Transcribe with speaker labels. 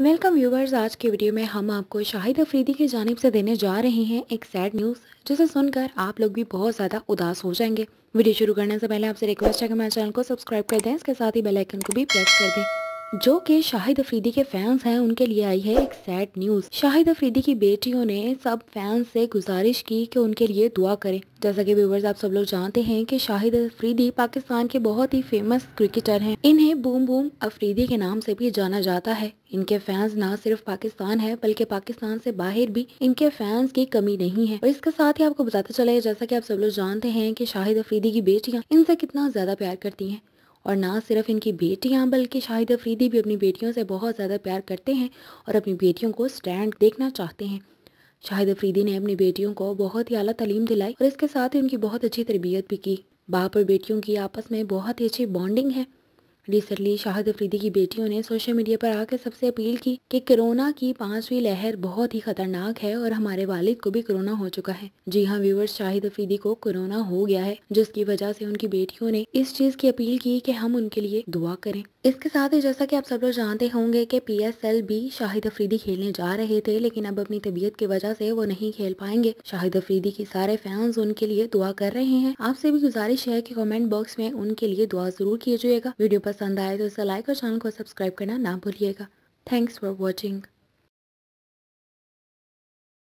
Speaker 1: welcome viewers आज के video में हम आपको शाहिद अफरीदी की जानब से देने जा रहे हैं एक सैड न्यूज़ जिसे सुनकर आप लोग भी बहुत ज़्यादा उदास हो जाएंगे वीडियो शुरू करने से पहले आपसे रिक्वेस्ट है कि मेरे चैनल को सब्सक्राइब कर दें इसके साथ ही बेल आइकन को भी प्रेस कर दें जो कि शाहिद अफरीदी के फैंस हैं उनके लिए आई है एक सैड न्यूज़ शाहिद अफरीदी की बेटियों ने सब फैंस से गुजारिश की कि उनके लिए दुआ करें जैसा कि व्यूवर्स आप सब लोग जानते हैं कि शाहिद अफरीदी पाकिस्तान के बहुत ही फेमस क्रिकेटर हैं इन्हें बूम बूम अफरीदी के नाम से भी जाना जाता है इनके फैंस ना सिर्फ पाकिस्तान है बल्कि पाकिस्तान से बाहर भी इनके फैंस की कमी नहीं है और इसके साथ ही आपको बताते चले जैसा कि आप सब लोग जानते हैं कि शाहिद अफरीदी की बेटियां इनसे कितना ज्यादा प्यार करती हैं और ना सिर्फ इनकी बेटियां बल्कि शाहिद अफरीदी भी अपनी बेटियों से बहुत ज़्यादा प्यार करते हैं और अपनी बेटियों को स्टैंड देखना चाहते हैं शाहिद अफरीदी ने अपनी बेटियों को बहुत ही अला तलीम दिलाई और इसके साथ ही उनकी बहुत अच्छी तरबियत भी की बाप और बेटियों की आपस में बहुत ही अच्छी बॉन्डिंग है रिसेंटली शाहिद अफरीदी की बेटियों ने सोशल मीडिया पर आकर सबसे अपील की कि कोरोना की पांचवी लहर बहुत ही खतरनाक है और हमारे वालिद को भी कोरोना हो चुका है जी हाँ व्यूवर्स शाहिद अफरीदी को कोरोना हो गया है जिसकी वजह से उनकी बेटियों ने इस चीज की अपील की कि हम उनके लिए दुआ करें इसके साथ ही जैसा कि आप सब लोग जानते होंगे कि एल भी शाहिद अफरीदी खेलने जा रहे थे लेकिन अब अपनी तबीयत की वजह से वो नहीं खेल पाएंगे शाहिद अफरीदी के सारे फैंस उनके लिए दुआ कर रहे हैं आपसे भी गुजारिश है कि कमेंट बॉक्स में उनके लिए दुआ जरूर कीजिएगा वीडियो पसंद आए तो इसे लाइक और चैनल को सब्सक्राइब करना ना भूलिएगा थैंक्स फॉर वॉचिंग